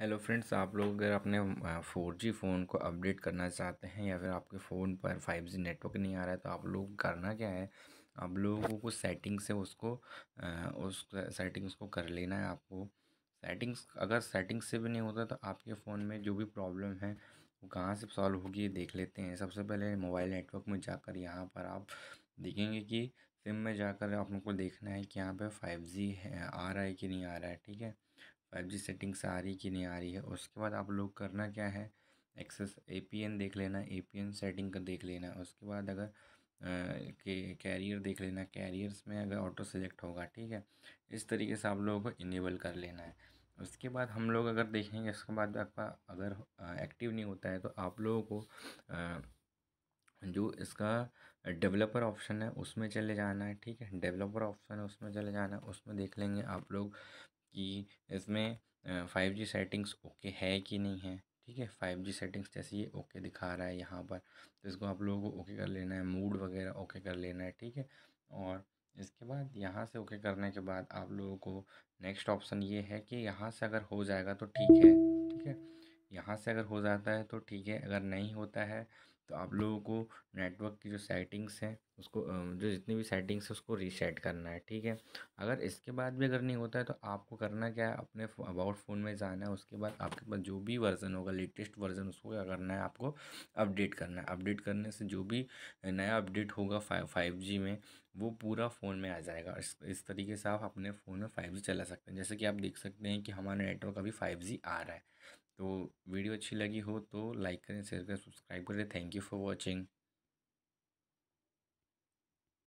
hello friends आप लोग अगर अपने फ़ोर जी फ़ोन को अपडेट करना चाहते हैं या फिर आपके फ़ोन पर फाइव जी नेटवर्क नहीं आ रहा है तो आप लोग करना क्या है आप लोगों को कुछ सेटिंग से उसको उस सेटिंग्स को कर लेना है आपको सेटिंग्स अगर सेटिंग्स से भी नहीं होता तो आपके फ़ोन में जो भी प्रॉब्लम है वो कहाँ से सॉल्व होगी ये देख लेते हैं सबसे पहले मोबाइल नेटवर्क में जाकर यहाँ पर आप देखेंगे कि सिम में जाकर आप लोग को देखना है कि यहाँ पे फाइव जी है आ रहा है कि नहीं आ रहा है ठीक है फाइव जी सेटिंग्स आ रही कि नहीं आ रही है उसके बाद आप लोग करना क्या है एक्सेस ए पी एन देख लेना ए पी एन सेटिंग का देख लेना उसके बाद अगर के कैरियर देख लेना कैरियर्स में अगर ऑटो सेलेक्ट होगा ठीक है इस तरीके से आप लोगों को इनेबल कर लेना है उसके बाद हम लोग अगर देखेंगे उसके बाद आपका अगर एक्टिव नहीं होता है तो आप लोगों को जो इसका डेवलपर ऑप्शन है उसमें चले जाना है ठीक है डेवलपर ऑप्शन है उसमें चले जाना है उसमें देख लेंगे आप लोग कि इसमें फाइव जी सेटिंग्स ओके है कि नहीं है ठीक है फाइव जी सेटिंग्स जैसे ये ओके दिखा रहा है यहाँ पर तो इसको आप लोगों को ओके कर लेना है मूड वगैरह ओके कर लेना है ठीक है और इसके बाद यहाँ से ओके करने के बाद आप लोगों को नेक्स्ट ऑप्शन ये है कि यहाँ से अगर हो जाएगा तो ठीक है ठीक है यहाँ से अगर हो जाता है तो ठीक है अगर नहीं होता है तो आप लोगों को नेटवर्क की जो सेटिंग्स हैं उसको जो जितनी भी सेटिंग्स है उसको रीसेट करना है ठीक है अगर इसके बाद भी अगर नहीं होता है तो आपको करना क्या है अपने अबाउट फ़ोन में जाना है उसके बाद आपके पास जो भी वर्ज़न होगा लेटेस्ट वर्ज़न उसको क्या करना है आपको अपडेट करना है अपडेट करने से जो भी नया अपडेट होगा फाइव फाइव जी में वो पूरा फ़ोन में आ जाएगा इस इस तरीके से आप अपने फ़ोन में फाइव जी चला सकते हैं जैसे कि आप देख सकते हैं कि हमारा नेटवर्क अभी फाइव जी आ रहा है तो वीडियो अच्छी लगी हो तो लाइक करें शेयर करें सब्सक्राइब करें थैंक यू फॉर वॉचिंग